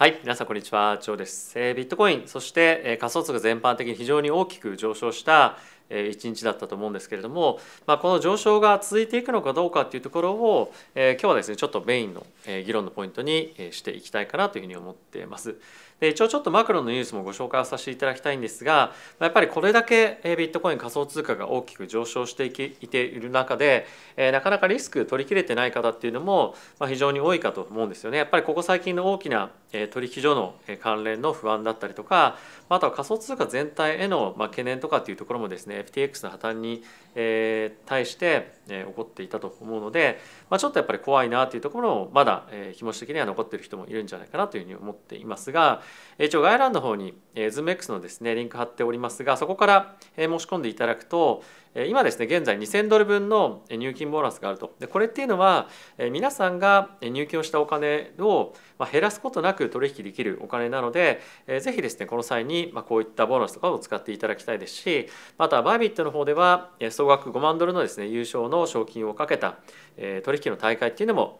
はい、皆さんこんにちは、ジョーです。えー、ビットコイン、そして、えー、仮想通貨全般的に非常に大きく上昇した、えー、1日だったと思うんですけれども、まあ、この上昇が続いていくのかどうかっていうところを、えー、今日はですね、ちょっとメインの、えー、議論のポイントに、えー、していきたいかなというふうに思っています。で一応ちょっとマクロのニュースもご紹介をさせていただきたいんですがやっぱりこれだけビットコイン仮想通貨が大きく上昇していている中でなかなかリスク取りきれてない方っていうのも非常に多いかと思うんですよね。やっぱりここ最近の大きな取引所の関連の不安だったりとかあとは仮想通貨全体への懸念とかっていうところもですね FTX の破綻に対して起こっていたと思うのでちょっとやっぱり怖いなというところもまだ気持ち的には残っている人もいるんじゃないかなというふうに思っていますが一応概要欄の方に ZoomX のですねリンク貼っておりますがそこから申し込んでいただくと今ですね現在2000ドル分の入金ボーナスがあるとでこれっていうのは皆さんが入金をしたお金を減らすことなく取引できるお金なのでぜひですねこの際にこういったボーナスとかを使っていただきたいですしまたバービットの方では総額5万ドルのですね優勝の賞金をかけた取引の大会っていうのも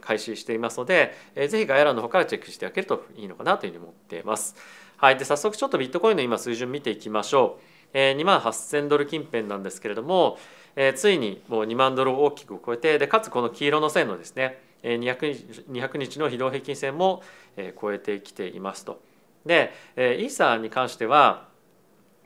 開始していますのでぜひ概要欄の方からチェックしていただけるといいのかなというふうに思っています。はい、で早速ちょっとビットコインの今水準見ていきましょう。え2万8,000ドル近辺なんですけれども、えついにもう2万ドルを大きく超えてでかつこの黄色の線のですね200日 ,200 日の移動平均線も、え超えてきていますと。で、えイーサーに関しては、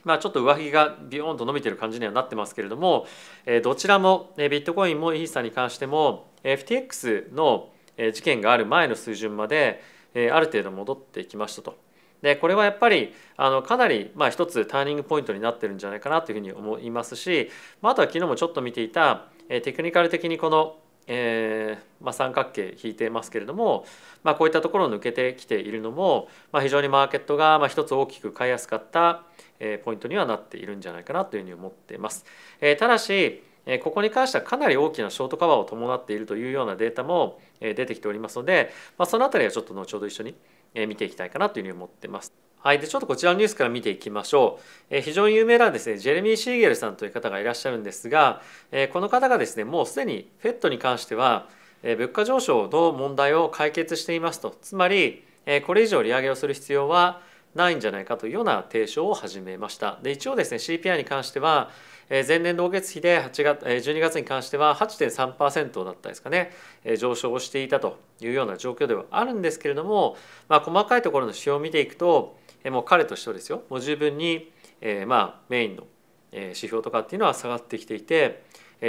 まあ、ちょっと上着がビヨーンと伸びてる感じにはなってますけれども、えどちらも、えビットコインもイーサーに関しても FTX の事件がある前の水準まで、えある程度戻ってきましたと。でこれはやっぱりあのかなり、まあ、一つターニングポイントになってるんじゃないかなというふうに思いますし、まあ、あとは昨日もちょっと見ていた、えテクニカル的にこの、えー、まあ、三角形引いてますけれども、まあ、こういったところを抜けてきているのも、まあ、非常にマーケットが、まあ、一つ大きく買いやすかった、えポイントにはなっているんじゃないかなというふうに思っています。えただしここに関してはかなり大きなショートカバーを伴っているというようなデータも出てきておりますので、まあ、その辺りはちょっと後ほど一緒に見ていきたいかなというふうに思ってます。はい。で、ちょっとこちらのニュースから見ていきましょう。え非常に有名なですね、ジェレミー・シーゲルさんという方がいらっしゃるんですが、えこの方がですね、もうすでに f ットに関しては、え物価上昇の問題を解決していますと。つまり、えこれ以上利上げをする必要はないんじゃないかというような提唱を始めました。で、一応ですね、CPI に関しては、前年同月比で8月12月に関しては8.3%だったですかね上昇をしていたというような状況ではあるんですけれども、まあ、細かいところの指標を見ていくともう彼としてはですよもう十分に、えまあメインの指標とかっていうのは下がってきていて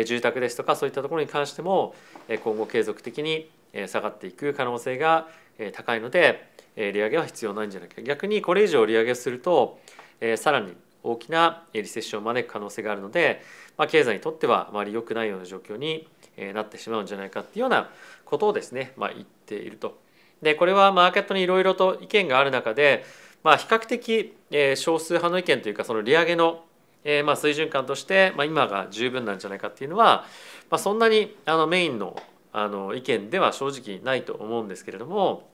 住宅ですとかそういったところに関しても今後継続的に下がっていく可能性が高いので利上げは必要ないんじゃないか逆にこれ以上利上げするとさらに大きなリセッションを招く可能性があるので、まあ、経済にとってはあまり良くないような状況になってしまうんじゃないかっていうようなことをですね、まあ、言っていると。でこれはマーケットにいろいろと意見がある中で、まあ、比較的少数派の意見というかその利上げのまあ水準感としてまあ今が十分なんじゃないかっていうのは、まあ、そんなにあのメインのあの意見では正直ないと思うんですけれども、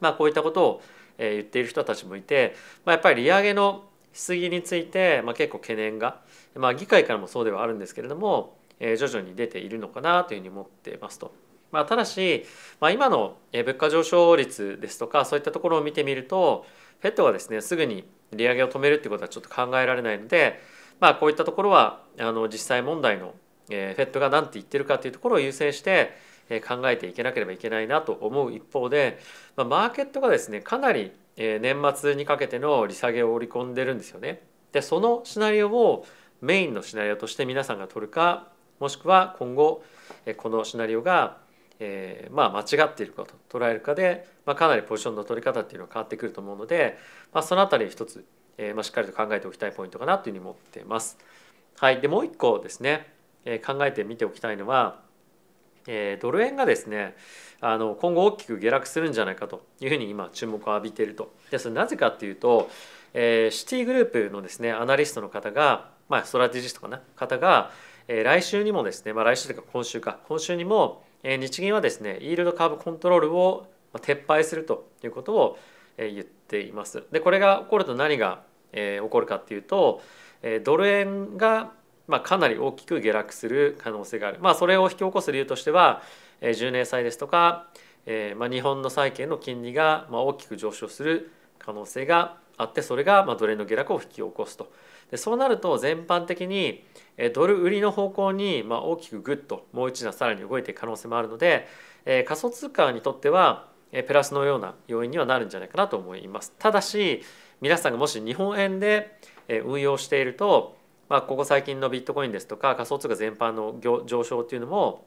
まあ、こういったことを言っている人たちもいて、まあ、やっぱり利上げの質疑について、まあ、結構懸念が、まあ、議会からもそうではあるんですけれども、えー、徐々に出ているのかなというふうに思ってますと。まあ、ただし、まあ、今の物価上昇率ですとかそういったところを見てみるとフェットがですねすぐに利上げを止めるっていうことはちょっと考えられないので、まあ、こういったところはあの実際問題のフェットが何て言ってるかというところを優先して考えていけなければいけないなと思う一方で、まあ、マーケットがですねかなりえ年末にかけての利下げを織り込んでるんですよね。でそのシナリオをメインのシナリオとして皆さんが取るかもしくは今後このシナリオが、えー、まあ、間違っているかと捉えるかで、まあ、かなりポジションの取り方っていうのは変わってくると思うので、まあ、その辺り一つ、えー、ましっかりと考えておきたいポイントかなというふうに思っています。はい、でもう一個ですね、え考えてみておきたいのは、えドル円がですねあの今後大きく下落するんじゃないかというふうに今注目を浴びているとでそれなぜかというと、えー、シティグループのですねアナリストの方が、まあ、ストラテジストかな方が、えー、来週にもですね、まあ、来週というか今週か今週にも、えー、日銀はですねイールドカーブコントロールを撤廃するということを言っています。でこれが起こると何がえ起こるかっていうとえドル円がまあ、かなり大きく下落する可能性がある、まあ、それを引き起こす理由としては、10年債ですとか、えーまあ、日本の債券の金利がまあ大きく上昇する可能性があってそれがまあドル円の下落を引き起こすとでそうなると全般的にえドル売りの方向にまあ大きくぐっともう一段さらに動いていく可能性もあるので、えー、仮想通貨にとってはえプラスのような要因にはなるんじゃないかなと思います。ただし皆さんがもし日本円でえ運用していると、まあ、ここ最近のビットコインですとか仮想通貨全般の上昇っていうのも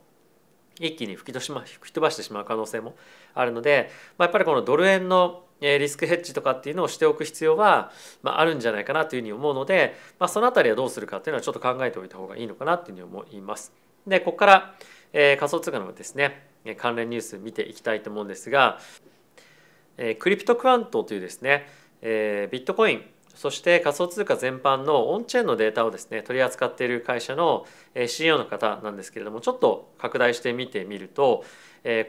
一気に吹き飛ば吹き飛ばしてしまう可能性もあるので、まあ、やっぱりこのドル円のリスクヘッジとかっていうのをしておく必要は、まあ、あるんじゃないかなというふうに思うので、まあ、その辺りはどうするかっていうのはちょっと考えておいた方がいいのかなというふうに思います。でここから、えー、仮想通貨のですね関連ニュース見ていきたいと思うんですが、えー、クリプトクアントというですね、えー、ビットコインそして仮想通貨全般のオンチェーンのデータをですね取り扱っている会社の CEO の方なんですけれどもちょっと拡大して見てみると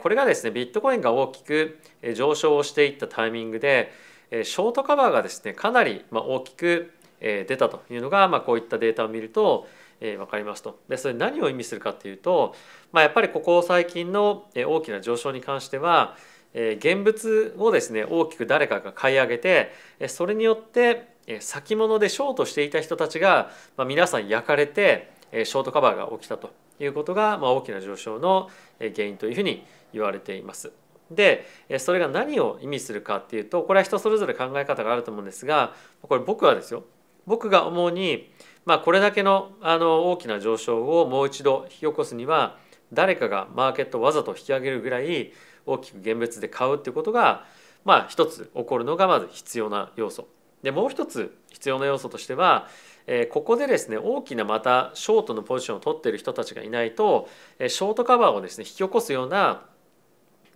これがですねビットコインが大きく上昇をしていったタイミングでショートカバーがですねかなり大きく出たというのがこういったデータを見るとえ分かりますと。でそれ何を意味するかっていうと、まあ、やっぱりここ最近の大きな上昇に関しては現物をですね大きく誰かが買い上げてそれによって先物でショートしていた人たちが、まあ、皆さん焼かれてショートカバーが起きたということが、まあ、大きな上昇の原因というふうに言われています。でそれが何を意味するかっていうとこれは人それぞれ考え方があると思うんですがこれ僕はですよ僕が思うに、まあ、これだけのあの大きな上昇をもう一度引き起こすには誰かがマーケットをわざと引き上げるぐらい大きく現物で買うっていうことが、まあ、一つ起こるのがまず必要な要素でもう一つ必要な要素としては、えー、ここでですね大きなまたショートのポジションを取ってる人たちがいないと、えー、ショートカバーをですね引き起こすような、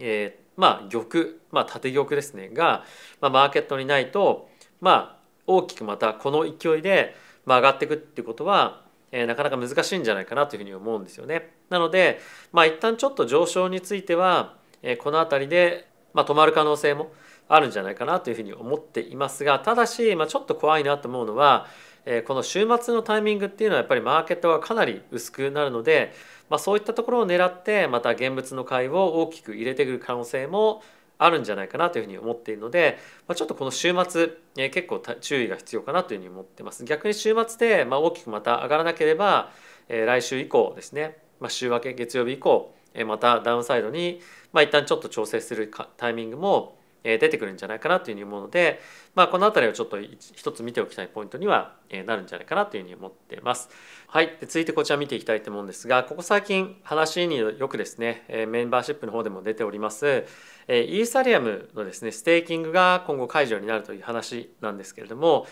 えー、まあ玉、まあ、縦玉ですねが、まあ、マーケットにないと、まあ、大きくまたこの勢いで、上がっていくっていうことは、えー、なかなか難しいんじゃないかなというふうに思うんですよね。なので、まあ、一旦ちょっと上昇については、えー、この辺りで、まあ、止まる可能性も、あるんじゃないかなというふうに思っていますがただし、まあ、ちょっと怖いなと思うのは、えこの週末のタイミングっていうのはやっぱりマーケットがかなり薄くなるので、まあ、そういったところを狙ってまた現物の買いを大きく入れてくる可能性もあるんじゃないかなというふうに思っているので、まあ、ちょっとこの週末、え結構注意が必要かなというふうに思ってます逆に週末で、ま大きくまた上がらなければ、え来週以降ですね、ま週明け月曜日以降またダウンサイドに、まあ、一旦ちょっと調整するタイミングも出てくるんじゃないかなというふうに思うので、まあ、この辺りをちょっと一つ見ておきたいポイントにはなるんじゃないかなというふうに思っています。はい、で続いてこちら見ていきたいと思うんですがここ最近話によくですねメンバーシップの方でも出ておりますイーサリアムのですねステーキングが今後解除になるという話なんですけれども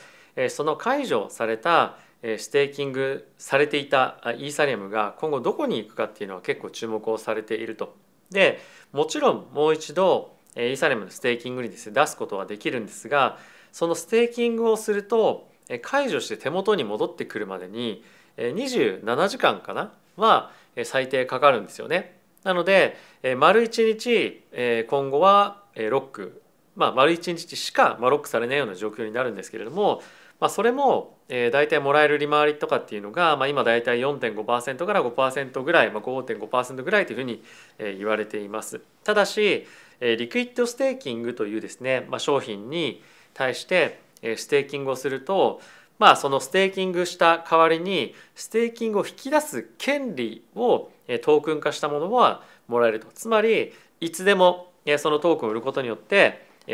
その解除されたステーキングされていたイーサリアムが今後どこに行くかっていうのは結構注目をされていると。でもちろんもう一度イーサレムのステーキングにですね出すことはできるんですがそのステーキングをすると解除して手元に戻ってくるまでに27時間かなは最低かかるんですよね。なので丸1日今後はロック、まあ、丸1日しかロックされないような状況になるんですけれども、まあ、それも大体もらえる利回りとかっていうのが、まあ、今大体4.5%から5%ぐらい、まあ、5.5%ぐらいというふうに言われています。ただしリクイッドステーキングというですね、まあ、商品に対してステーキングをすると、まあ、そのステーキングした代わりにステーキングを引き出す権利をトークン化したものはもらえるとつまりいつでもそのトークンを売ることによってス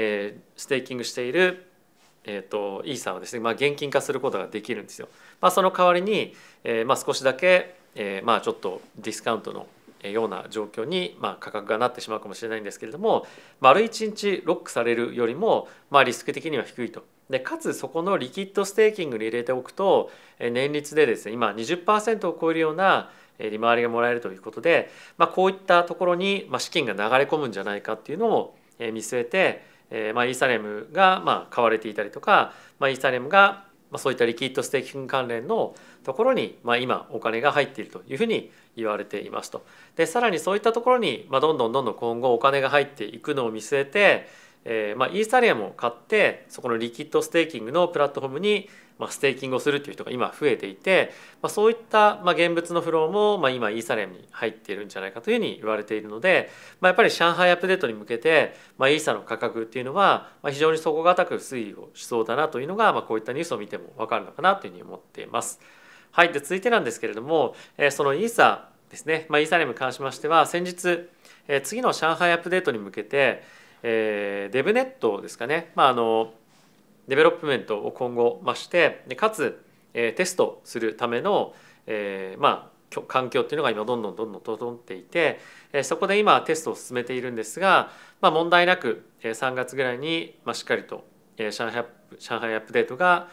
テーキングしているえーと、イーサをですね、まあ、現金化することができるんですよ。まあ、その代わりに、えーまあ、少しだけ、えーまあ、ちょっとディスカウントのような状況に、まあ、価格がなってしまうかもしれないんですけれども丸1日ロックされるよりも、まあ、リスク的には低いと。でかつそこのリキッドステーキングに入れておくと年率でですね今20%を超えるような利回りがもらえるということで、まあ、こういったところに資金が流れ込むんじゃないかっていうのを見据えて、まあ、イーサレムがまあ買われていたりとか、まあ、イーサレムがそういったリキッドステーキング関連のところに、ま今お金が入っているというふうに言われていますと。でさらにそういったところに、まあ、どんどんどんどん今後お金が入っていくのを見据えて、えーまあ、イーサリアムを買ってそこのリキッドステーキングのプラットフォームに、まあ、ステーキングをするっていう人が今増えていて、まあ、そういった、まあ、現物のフローも、まあ、今イーサリアムに入っているんじゃないかというふうに言われているので、まあ、やっぱり上海アップデートに向けて、まあ、イーサの価格っていうのは、まあ、非常に底堅く推移をしそうだなというのが、まあ、こういったニュースを見ても分かるのかなというふうに思っています。はいで続いてなんですけれども、えー、そのイーサですね、まあ、イーサリアムに関しましては先日、えー、次の上海アップデートに向けて、えー、デブネットですかね、まあ、あのデベロップメントを今後増してかつ、えー、テストするための、えー、まあ環境っていうのが今どんどんどんどん整っていてそこで今テストを進めているんですが、まあ、問題なく3月ぐらいにしっかりと上海アップデートが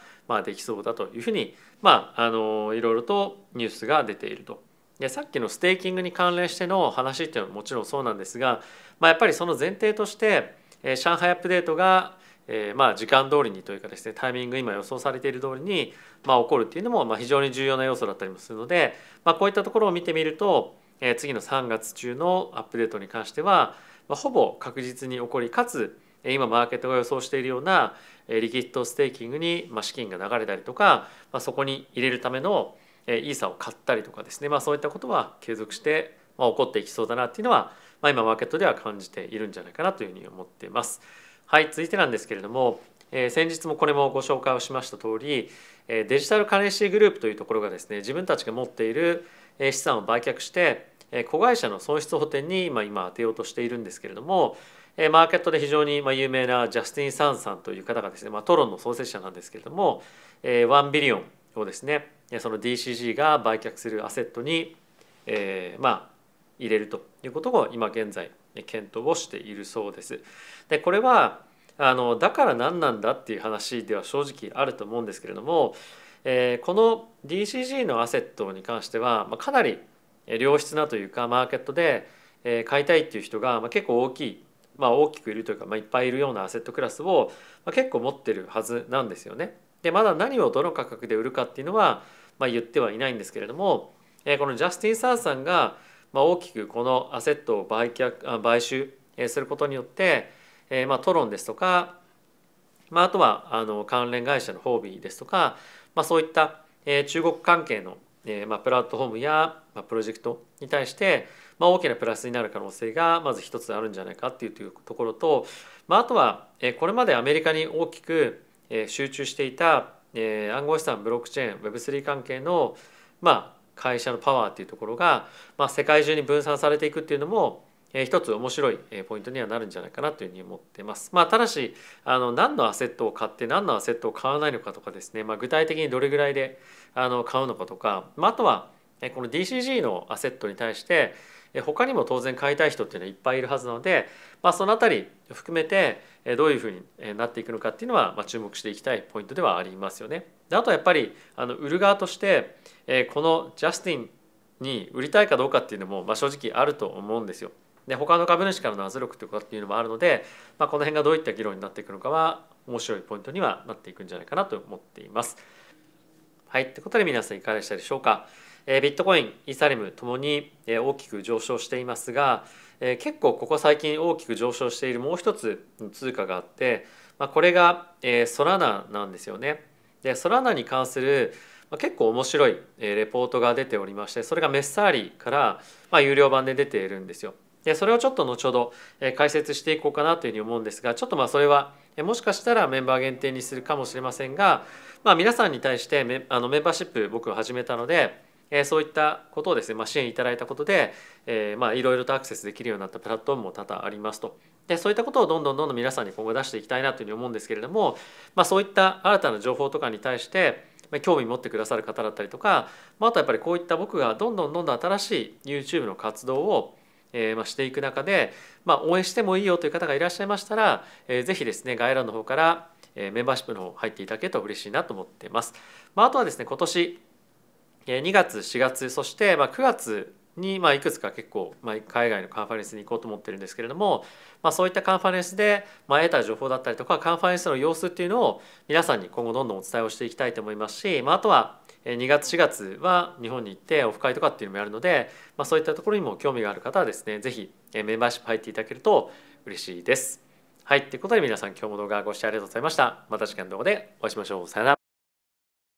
できそうだというふうにまあ、あのいろいろとニュースが出ていると。でさっきのステーキングに関連しての話っていうのはもちろんそうなんですが、まあ、やっぱりその前提として、えー、上海アップデートが、えー、まあ時間通りにというかですねタイミング今予想されている通りに、まあ、起こるっていうのもまあ非常に重要な要素だったりもするので、まあ、こういったところを見てみると、えー、次の3月中のアップデートに関しては、まあ、ほぼ確実に起こりかつ今マーケットが予想しているようなリキッドステーキングに資金が流れたりとかそこに入れるためのイーサを買ったりとかですね、まそういったことは継続して起こっていきそうだなっていうのは、ま今マーケットでは感じているんじゃないかなというふうに思っています。はい続いてなんですけれどもえ先日もこれもご紹介をしました通り、えデジタルカレンシーグループというところがですね自分たちが持っている資産を売却して、え子会社の損失補填に今今当てようとしているんですけれども、マーケットで非常に有名なジャスティン・サンさんという方がですね、まあ、トロンの創設者なんですけれども1ビリオンをですねその DCG が売却するアセットに、えー、まあ入れるということを今現在検討をしているそうです。でこれはあのだから何なんだっていう話では正直あると思うんですけれども、えー、この DCG のアセットに関しては、まあ、かなり良質なというかマーケットで買いたいっていう人が結構大きいまあ、大きくいるというか、まあ、いっぱいいるようなアセットクラスを、まあ、結構持ってるはずなんですよね。でまだ何をどの価格で売るかっていうのは、まあ、言ってはいないんですけれども、えー、このジャスティン・サーさんが、まあ、大きくこのアセットを売却買収することによって、えー、まあトロンですとか、まあ、あとはあの関連会社のホービーですとか、まあ、そういった、え中国関係の、えまあプラットフォームや、まあ、プロジェクトに対して、まあ、大きなプラスになる可能性がまず一つあるんじゃないかっていうというところと、まあ、あとはこれまでアメリカに大きく集中していた暗号資産ブロックチェーン Web3 関係のまあ会社のパワーっていうところが、まあ、世界中に分散されていくっていうのも一つ面白いポイントにはなるんじゃないかなというふうに思ってます。まあ、ただしあの何のアセットを買って何のアセットを買わないのかとかですね、まあ、具体的にどれぐらいであの買うのかとか、まあ、あとはこの DCG のアセットに対して他にも当然買いたい人っていうのはいっぱいいるはずなので、まあ、その辺り含めてどういうふうになっていくのかっていうのは注目していきたいポイントではありますよね。であとやっぱりあの売る側としてこのジャスティンに売りたいかどうかっていうのも、ま正直あると思うんですよ。で他の株主からの圧力とかっていうのもあるので、まあ、この辺がどういった議論になっていくのかは面白いポイントにはなっていくんじゃないかなと思っています。はい、ってことで皆さんいかがでしたでしょうか。ビットコインイーサリムともに大きく上昇していますが結構ここ最近大きく上昇しているもう一つ通貨があってこれがソラナなんですよね。でソラナに関する結構面白いレポートが出ておりましてそれがメッサーリからま有料版で出ているんですよ。でそれをちょっと後ほど解説していこうかなというふうに思うんですがちょっとまあそれはもしかしたらメンバー限定にするかもしれませんが、まあ、皆さんに対してメあのメンバーシップ僕は始めたので。えそういったことをですね、まあ、支援いただいたことで、えまいろいろとアクセスできるようになったプラットフォームも多々ありますと。でそういったことをどんどんどんどん皆さんに今後出していきたいなというふうに思うんですけれども、まあ、そういった新たな情報とかに対して興味持ってくださる方だったりとか、まあ、あとやっぱりこういった僕がどんどんどんどん新しい YouTube の活動をえまあしていく中で、まあ、応援してもいいよという方がいらっしゃいましたら、えー、ぜひですね概要欄の方から、えメンバーシップの方入っていただけると嬉しいなと思っています。まあ、あとはですね今年2月4月そしてま9月にまいくつか結構ま海外のカンファレンスに行こうと思ってるんですけれどもまそういったカンファレンスでま得た情報だったりとかカンファレンスの様子っていうのを皆さんに今後どんどんお伝えをしていきたいと思いますしまあとは2月4月は日本に行ってオフ会とかっていうのもやるのでまそういったところにも興味がある方はですね是非メンバーシップ入っていただけると嬉しいです。はいということで皆さん今日も動画ご視聴ありがとうございました。また次回の動画でお会いしましょう。さよなら。